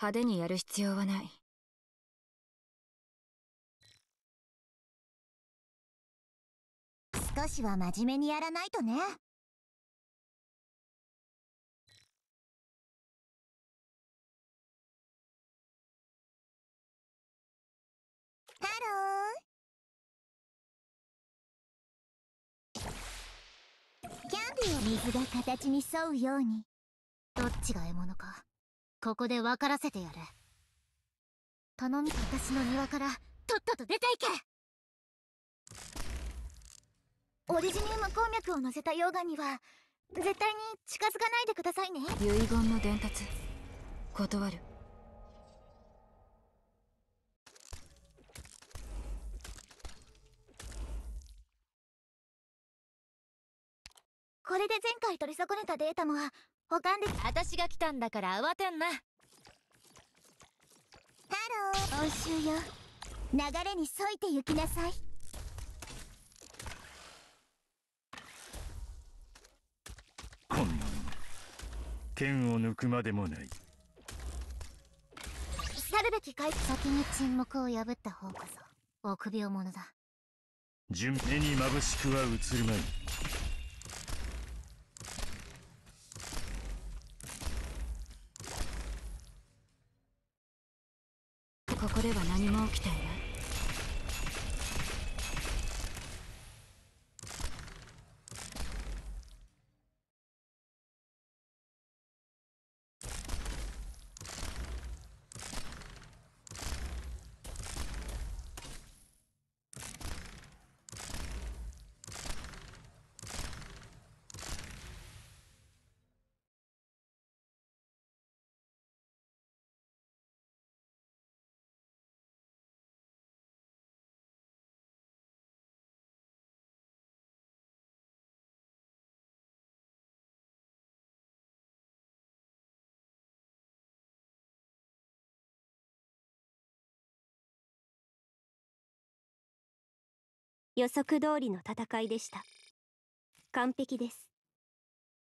派手にやる必要はない。少しは真面目にやらないとね。ハローキャンディーを水が形に沿うようにどっちが獲物かここで分からせてやる頼み私の庭からとっとと出ていけオリジニウム鉱脈を乗せた溶岩には絶対に近づかないでくださいね遺言の伝達断るこれで前回取り損ねたデータも保管で私が来たんだから慌てんなハロー欧州よ流れに沿いて行きなさいこんなも剣を抜くまでもないさるべき回先に沈黙を破った方こそ臆病者だ目に眩しくは映るまいここでは何も起きていない予測通りの戦いでした完璧です